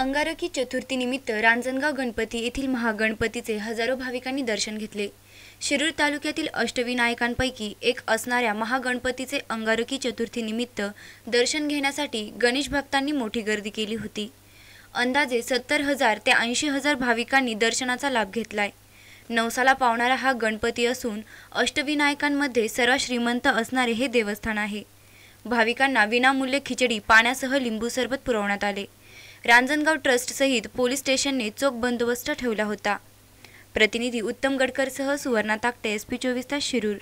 अंगारकी चतुर्थीनिमित्त रांजणगाव गणपती येथील महागणपतीचे हजारो भाविकांनी दर्शन घेतले शिरूर तालुक्यातील अष्टविनायकांपैकी एक असणाऱ्या महागणपतीचे अंगारकी चतुर्थीनिमित्त दर्शन घेण्यासाठी गणेश भक्तांनी मोठी गर्दी केली होती अंदाजे सत्तर हजार ते ऐंशी हजार भाविकांनी दर्शनाचा लाभ घेतलाय नवसाला पावणारा हा गणपती असून अष्टविनायकांमध्ये सर्व श्रीमंत असणारे हे देवस्थान आहे भाविकांना विनामूल्य खिचडी पाण्यासह लिंबू सरबत पुरवण्यात आले रांजणगाव ट्रस्टसहित पोलीस स्टेशनने चोख बंदोबस्त ठेवला होता प्रतिनिधी उत्तम गडकरसह सुवर्णा ताकटे एस पी चोवीस तास शिरूर